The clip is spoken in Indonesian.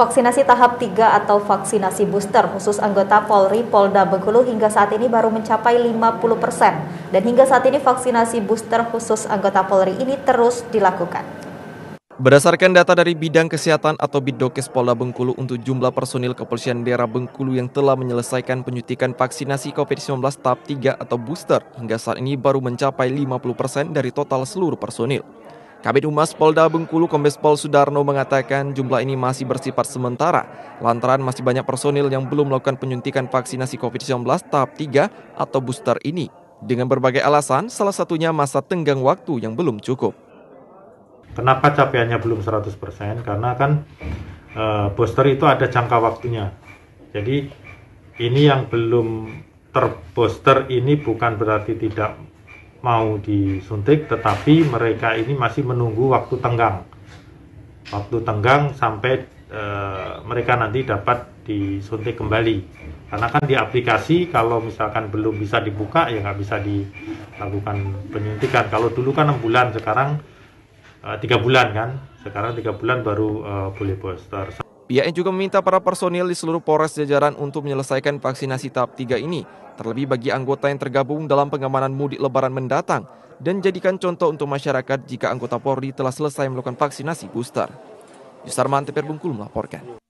Vaksinasi tahap 3 atau vaksinasi booster khusus anggota Polri, Polda Bengkulu hingga saat ini baru mencapai 50 persen. Dan hingga saat ini vaksinasi booster khusus anggota Polri ini terus dilakukan. Berdasarkan data dari Bidang Kesehatan atau Bidokes Polda Bengkulu untuk jumlah personil kepolisian daerah Bengkulu yang telah menyelesaikan penyuntikan vaksinasi COVID-19 tahap 3 atau booster hingga saat ini baru mencapai 50% dari total seluruh personil. Kabit Humas Polda Bengkulu Kombes Sudarno mengatakan jumlah ini masih bersifat sementara lantaran masih banyak personil yang belum melakukan penyuntikan vaksinasi COVID-19 tahap 3 atau booster ini dengan berbagai alasan salah satunya masa tenggang waktu yang belum cukup. Kenapa capaiannya belum 100%? Karena kan e, booster itu ada jangka waktunya. Jadi ini yang belum terbooster ini bukan berarti tidak mau disuntik tetapi mereka ini masih menunggu waktu tenggang waktu tenggang sampai e, mereka nanti dapat disuntik kembali karena kan di aplikasi kalau misalkan belum bisa dibuka ya nggak bisa dilakukan penyuntikan kalau dulu kan 6 bulan sekarang eh, tiga e, bulan kan sekarang tiga bulan baru e, boleh booster Pihaknya juga meminta para personil di seluruh Polres Jajaran untuk menyelesaikan vaksinasi tahap 3 ini terlebih bagi anggota yang tergabung dalam pengamanan mudik lebaran mendatang dan jadikan contoh untuk masyarakat jika anggota Polri telah selesai melakukan vaksinasi booster. Yusarman Teper melaporkan.